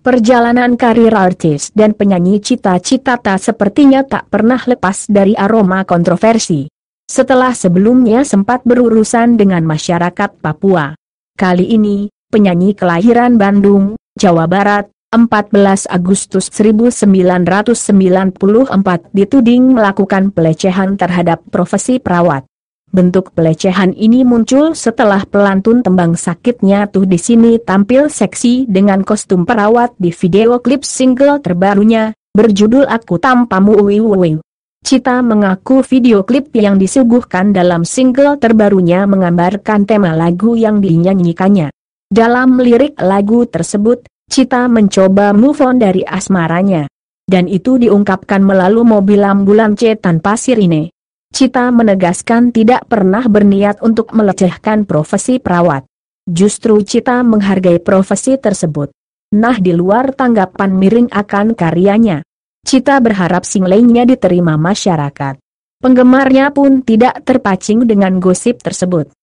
Perjalanan karir artis dan penyanyi cita-cita tak sepertinya tak pernah lepas dari aroma kontroversi. Setelah sebelumnya sempat berurusan dengan masyarakat Papua. Kali ini, penyanyi kelahiran Bandung, Jawa Barat, 14 Agustus 1994 dituding melakukan pelecehan terhadap profesi perawat. Bentuk pelecehan ini muncul setelah pelantun tembang sakitnya tuh di sini tampil seksi dengan kostum perawat di video klip single terbarunya, berjudul Aku Tampamu Uwiwiw. Cita mengaku video klip yang disuguhkan dalam single terbarunya menggambarkan tema lagu yang dinyanyikannya. Dalam lirik lagu tersebut, Cita mencoba move on dari asmaranya. Dan itu diungkapkan melalui mobil ambulan C tanpa sirine. Cita menegaskan tidak pernah berniat untuk melecehkan profesi perawat. Justru Cita menghargai profesi tersebut. Nah di luar tanggapan miring akan karyanya. Cita berharap singlenya diterima masyarakat. Penggemarnya pun tidak terpacing dengan gosip tersebut.